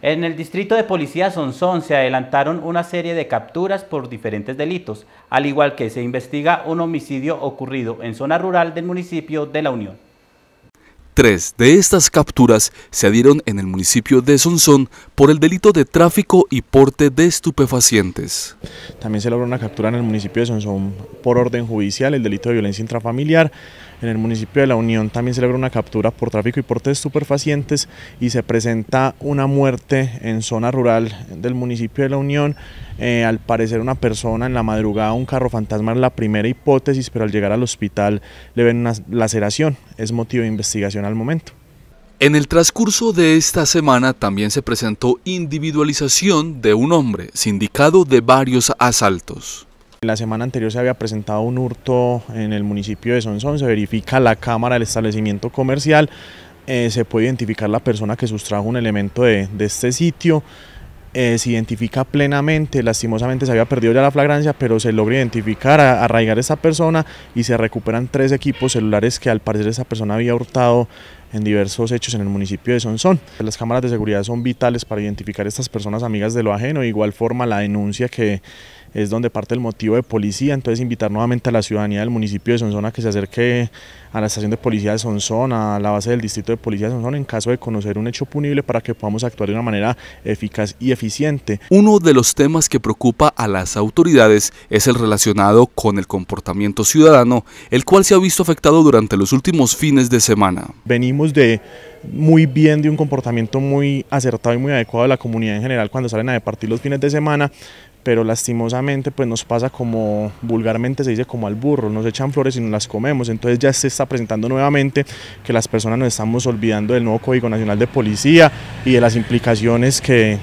En el distrito de policía Sonsón se adelantaron una serie de capturas por diferentes delitos, al igual que se investiga un homicidio ocurrido en zona rural del municipio de La Unión. Tres de estas capturas se dieron en el municipio de Sonsón por el delito de tráfico y porte de estupefacientes. También se logró una captura en el municipio de Sonsón por orden judicial, el delito de violencia intrafamiliar. En el municipio de La Unión también se logró una captura por tráfico y porte de estupefacientes y se presenta una muerte en zona rural del municipio de La Unión. Eh, al parecer una persona en la madrugada, un carro fantasma era la primera hipótesis, pero al llegar al hospital le ven una laceración. Es motivo de investigación al momento. En el transcurso de esta semana también se presentó individualización de un hombre, sindicado de varios asaltos. La semana anterior se había presentado un hurto en el municipio de Sonsón, se verifica la cámara del establecimiento comercial, eh, se puede identificar la persona que sustrajo un elemento de, este sitio, eh, se identifica plenamente, lastimosamente se había perdido ya la flagrancia, pero se logra identificar, a, arraigar a esa persona y se recuperan tres equipos celulares que al parecer esa persona había hurtado en diversos hechos en el municipio de Sonsón. Las cámaras de seguridad son vitales para identificar a estas personas amigas de lo ajeno, de igual forma la denuncia que es donde parte el motivo de policía, entonces invitar nuevamente a la ciudadanía del municipio de Sonsón a que se acerque a la estación de policía de Sonsón, a la base del distrito de policía de Sonsón en caso de conocer un hecho punible para que podamos actuar de una manera eficaz y eficiente. Uno de los temas que preocupa a las autoridades es el relacionado con el comportamiento ciudadano, el cual se ha visto afectado durante los últimos fines de semana de muy bien de un comportamiento muy acertado y muy adecuado de la comunidad en general cuando salen a departir los fines de semana, pero lastimosamente pues nos pasa como vulgarmente se dice como al burro, nos echan flores y nos las comemos, entonces ya se está presentando nuevamente que las personas nos estamos olvidando del nuevo Código Nacional de Policía y de las implicaciones que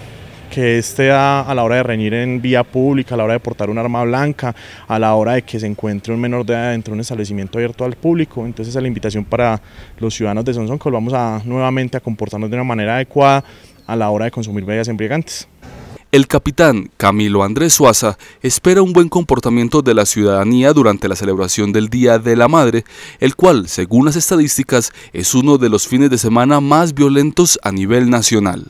que esté a la hora de reñir en vía pública, a la hora de portar un arma blanca, a la hora de que se encuentre un menor de edad dentro de un establecimiento abierto al público. Entonces es la invitación para los ciudadanos de Sonson que vamos a nuevamente a comportarnos de una manera adecuada a la hora de consumir bebidas embriagantes. El capitán Camilo Andrés Suaza espera un buen comportamiento de la ciudadanía durante la celebración del Día de la Madre, el cual, según las estadísticas, es uno de los fines de semana más violentos a nivel nacional.